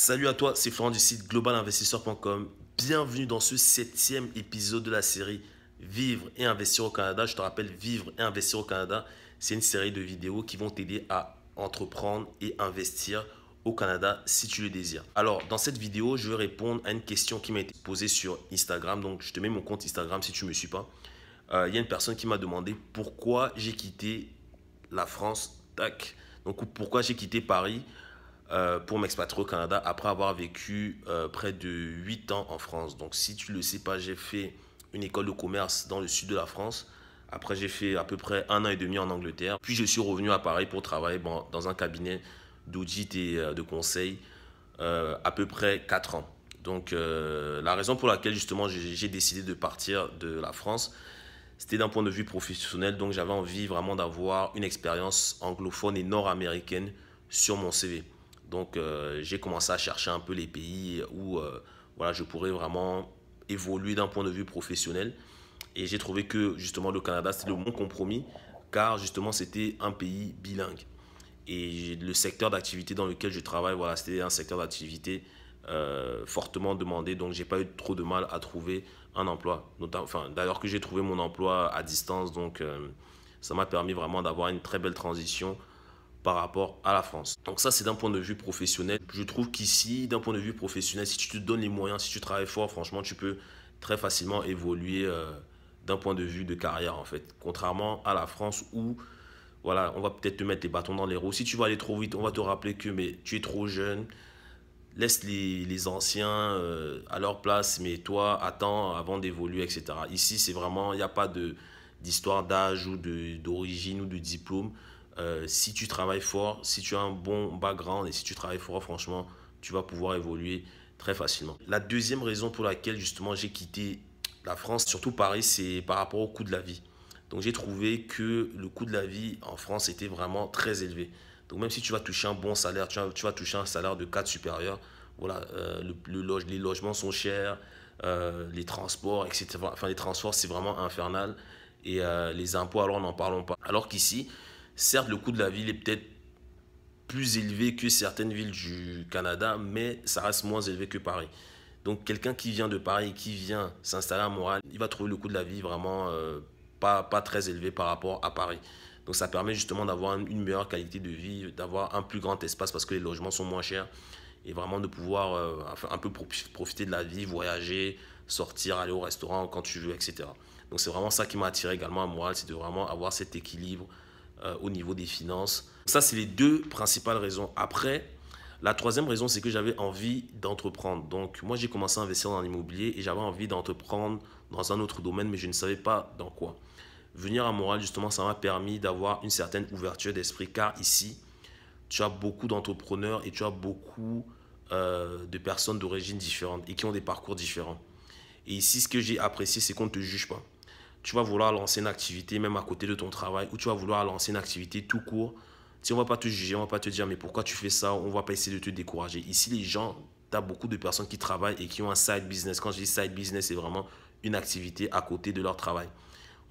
Salut à toi, c'est Florent du site globalinvestisseur.com. Bienvenue dans ce septième épisode de la série Vivre et investir au Canada. Je te rappelle, Vivre et investir au Canada, c'est une série de vidéos qui vont t'aider à entreprendre et investir au Canada si tu le désires. Alors, dans cette vidéo, je vais répondre à une question qui m'a été posée sur Instagram. Donc, je te mets mon compte Instagram si tu ne me suis pas. Euh, il y a une personne qui m'a demandé pourquoi j'ai quitté la France. Tac. Donc, pourquoi j'ai quitté Paris euh, pour m'expatrier au Canada après avoir vécu euh, près de 8 ans en France. Donc si tu le sais pas, j'ai fait une école de commerce dans le sud de la France. Après, j'ai fait à peu près un an et demi en Angleterre. Puis je suis revenu à Paris pour travailler dans un cabinet d'audit et euh, de conseil à peu près 4 ans. Donc la raison pour laquelle justement j'ai décidé de partir de la France, c'était d'un point de vue professionnel, donc j'avais envie vraiment d'avoir une expérience anglophone et nord-américaine sur mon CV. Donc euh, j'ai commencé à chercher un peu les pays où euh, voilà, je pourrais vraiment évoluer d'un point de vue professionnel. Et j'ai trouvé que justement le Canada, c'était le bon compromis, car justement c'était un pays bilingue. Et le secteur d'activité dans lequel je travaille, voilà, c'était un secteur d'activité euh, fortement demandé. Donc j'ai pas eu trop de mal à trouver un emploi. D'ailleurs que j'ai trouvé mon emploi à distance, donc ça m'a permis vraiment d'avoir une très belle transition par rapport à la France. Donc ça, c'est d'un point de vue professionnel. Je trouve qu'ici, d'un point de vue professionnel, si tu te donnes les moyens, si tu travailles fort, franchement, tu peux très facilement évoluer euh, d'un point de vue de carrière, en fait. Contrairement à la France où, voilà, on va peut-être te mettre les bâtons dans les roues. Si tu vas aller trop vite, on va te rappeler que mais tu es trop jeune. Laisse les, anciens euh, à leur place, mais toi, attends avant d'évoluer, etc. Ici, c'est vraiment, il n'y a pas d'histoire d'âge ou d'origine ou de diplôme. Euh, si tu travailles fort, si tu as un bon background et si tu travailles fort, franchement, tu vas pouvoir évoluer très facilement. La deuxième raison pour laquelle justement j'ai quitté la France, surtout Paris, c'est par rapport au coût de la vie. Donc j'ai trouvé que le coût de la vie en France était vraiment très élevé. Donc même si tu vas toucher un bon salaire, tu vas, toucher un salaire de 4 supérieur, voilà, euh, le, les logements sont chers, euh, les transports, etc. Enfin les transports c'est vraiment infernal et les impôts alors n'en parlons pas. Alors qu'ici, Certes, le coût de la ville est peut-être plus élevé que certaines villes du Canada, mais ça reste moins élevé que Paris. Donc quelqu'un qui vient de Paris, qui vient s'installer à Montréal, il va trouver le coût de la vie vraiment euh, pas, très élevé par rapport à Paris. Donc ça permet justement d'avoir une meilleure qualité de vie, d'avoir un plus grand espace parce que les logements sont moins chers et vraiment de pouvoir euh, un peu profiter de la vie, voyager, sortir, aller au restaurant quand tu veux, etc. Donc c'est vraiment ça qui m'a attiré également à Montréal, c'est de vraiment avoir cet équilibre, euh, au niveau des finances. Ça, c'est les deux principales raisons. Après, la troisième raison, c'est que j'avais envie d'entreprendre. Donc, moi, j'ai commencé à investir dans l'immobilier et j'avais envie d'entreprendre dans un autre domaine, mais je ne savais pas dans quoi. Venir à Moral, justement, ça m'a permis d'avoir une certaine ouverture d'esprit, car ici, tu as beaucoup d'entrepreneurs et tu as beaucoup euh, de personnes d'origine différentes et qui ont des parcours différents. Et ici, ce que j'ai apprécié, c'est qu'on ne te juge pas tu vas vouloir lancer une activité même à côté de ton travail ou tu vas vouloir lancer une activité tout court, si on va pas te juger, on va pas te dire mais pourquoi tu fais ça, on va pas essayer de te décourager. Ici, les gens, tu as beaucoup de personnes qui travaillent et qui ont un side business. Quand je dis side business, c'est vraiment une activité à côté de leur travail.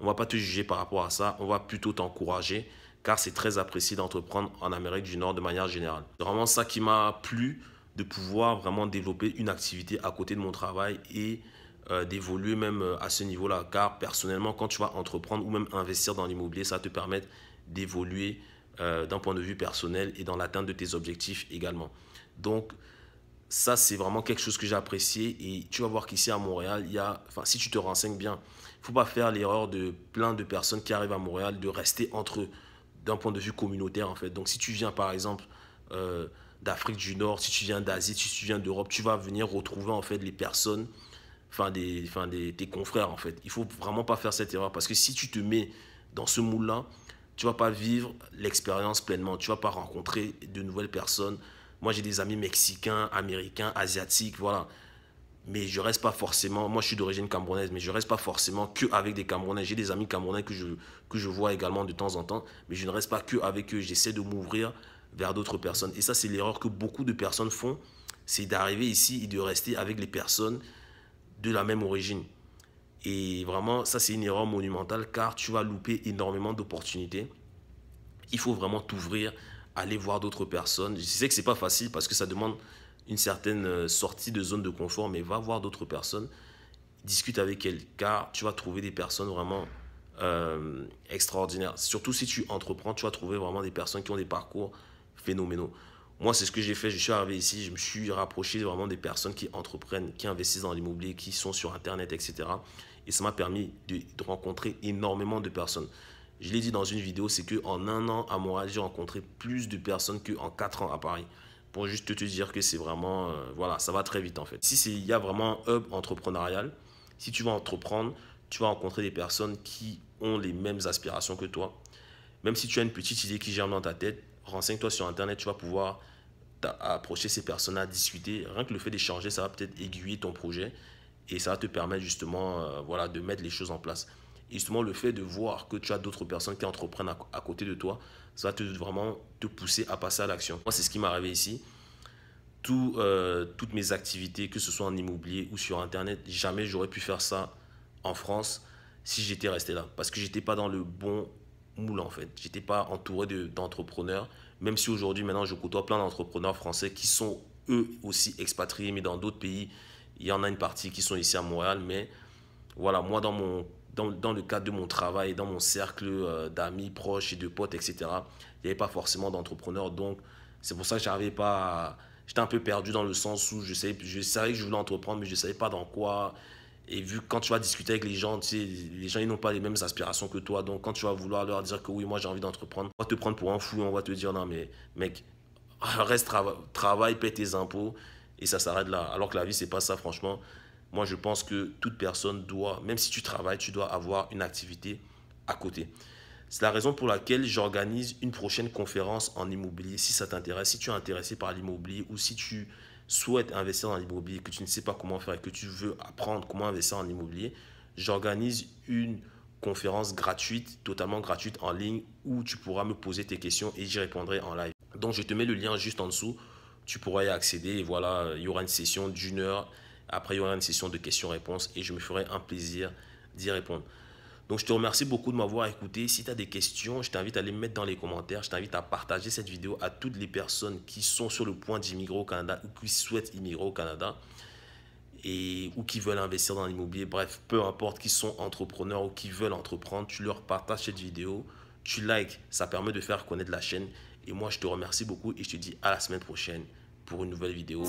On va pas te juger par rapport à ça, on va plutôt t'encourager car c'est très apprécié d'entreprendre en Amérique du Nord de manière générale. C'est vraiment ça qui m'a plu de pouvoir vraiment développer une activité à côté de mon travail et euh, d'évoluer même euh, à ce niveau-là. Car personnellement, quand tu vas entreprendre ou même investir dans l'immobilier, ça te permet d'évoluer euh, d'un point de vue personnel et dans l'atteinte de tes objectifs également. Donc, ça, c'est vraiment quelque chose que j'ai apprécié. Et tu vas voir qu'ici à Montréal, il y a, enfin, si tu te renseignes bien, il ne faut pas faire l'erreur de plein de personnes qui arrivent à Montréal de rester entre eux d'un point de vue communautaire, en fait. Donc, si tu viens, par exemple, d'Afrique du Nord, si tu viens d'Asie, si tu viens d'Europe, tu vas venir retrouver, en fait, les personnes enfin des, fin des, tes confrères en fait. Il faut vraiment pas faire cette erreur parce que si tu te mets dans ce moule-là, tu vas pas vivre l'expérience pleinement, tu vas pas rencontrer de nouvelles personnes. Moi, j'ai des amis mexicains, américains, asiatiques, voilà. Mais je reste pas forcément, moi je suis d'origine camerounaise, mais je reste pas forcément que avec des Camerounais. J'ai des amis camerounais que je, que je vois également de temps en temps, mais je ne reste pas que avec eux. J'essaie de m'ouvrir vers d'autres personnes. Et ça, c'est l'erreur que beaucoup de personnes font, c'est d'arriver ici et de rester avec les personnes de la même origine. Et vraiment, ça c'est une erreur monumentale car tu vas louper énormément d'opportunités. Il faut vraiment t'ouvrir, aller voir d'autres personnes. Je sais que c'est pas facile parce que ça demande une certaine euh, sortie de zone de confort, mais va voir d'autres personnes, discute avec elles car tu vas trouver des personnes vraiment euh, extraordinaires. Surtout si tu entreprends, tu vas trouver vraiment des personnes qui ont des parcours phénoménaux. Moi, c'est ce que j'ai fait. Je suis arrivé ici, je me suis rapproché vraiment des personnes qui entreprennent, qui investissent dans l'immobilier, qui sont sur Internet, etc. Et ça m'a permis de, rencontrer énormément de personnes. Je l'ai dit dans une vidéo, c'est qu'en un an à Montréal, j'ai rencontré plus de personnes qu'en quatre ans à Paris. Pour juste te dire que c'est vraiment, euh, voilà, ça va très vite en fait. Si il y a vraiment un hub entrepreneurial, si tu vas entreprendre, tu vas rencontrer des personnes qui ont les mêmes aspirations que toi. Même si tu as une petite idée qui germe dans ta tête, renseigne-toi sur Internet, tu vas pouvoir approcher ces personnes à discuter. Rien que le fait d'échanger, ça va peut-être aiguiller ton projet et ça va te permettre justement euh, voilà, de mettre les choses en place. Et justement, le fait de voir que tu as d'autres personnes qui entreprennent à, côté de toi, ça va te, vraiment te pousser à passer à l'action. Moi, c'est ce qui m'est arrivé ici. Tout, euh, toutes mes activités, que ce soit en immobilier ou sur Internet, jamais j'aurais pu faire ça en France si j'étais resté là. Parce que j'étais pas dans le bon moule en fait. J'étais pas entouré d'entrepreneurs, même si aujourd'hui maintenant je côtoie plein d'entrepreneurs français qui sont eux aussi expatriés, mais dans d'autres pays. Il y en a une partie qui sont ici à Montréal, mais voilà, moi dans mon dans, dans le cadre de mon travail, dans mon cercle euh, d'amis proches et de potes, etc. Il n'y avait pas forcément d'entrepreneurs, donc c'est pour ça que j'arrivais pas. J'étais un peu perdu dans le sens où je savais, je savais que je voulais entreprendre, mais je savais pas dans quoi. Et vu que quand tu vas discuter avec les gens, tu sais, les gens ils n'ont pas les mêmes aspirations que toi. Donc quand tu vas vouloir leur dire que oui, moi j'ai envie d'entreprendre, on va te prendre pour un fou, on va te dire non mais mec, reste travaille, paie tes impôts et ça s'arrête là. Alors que la vie ce n'est pas ça franchement. Moi je pense que toute personne doit, même si tu travailles, tu dois avoir une activité à côté. C'est la raison pour laquelle j'organise une prochaine conférence en immobilier. Si ça t'intéresse, si tu es intéressé par l'immobilier ou si tu Souhaite investir dans l'immobilier, que tu ne sais pas comment faire et que tu veux apprendre comment investir en immobilier, j'organise une conférence gratuite, totalement gratuite en ligne où tu pourras me poser tes questions et j'y répondrai en live. Donc je te mets le lien juste en dessous, tu pourras y accéder et voilà, il y aura une session d'une heure, après il y aura une session de questions-réponses et je me ferai un plaisir d'y répondre. Donc, je te remercie beaucoup de m'avoir écouté. Si tu as des questions, je t'invite à les mettre dans les commentaires. Je t'invite à partager cette vidéo à toutes les personnes qui sont sur le point d'immigrer au Canada ou qui souhaitent immigrer au Canada et, ou qui veulent investir dans l'immobilier. Bref, peu importe, qui sont entrepreneurs ou qui veulent entreprendre, tu leur partages cette vidéo, tu likes, ça permet de faire connaître la chaîne. Et moi, je te remercie beaucoup et je te dis à la semaine prochaine pour une nouvelle vidéo.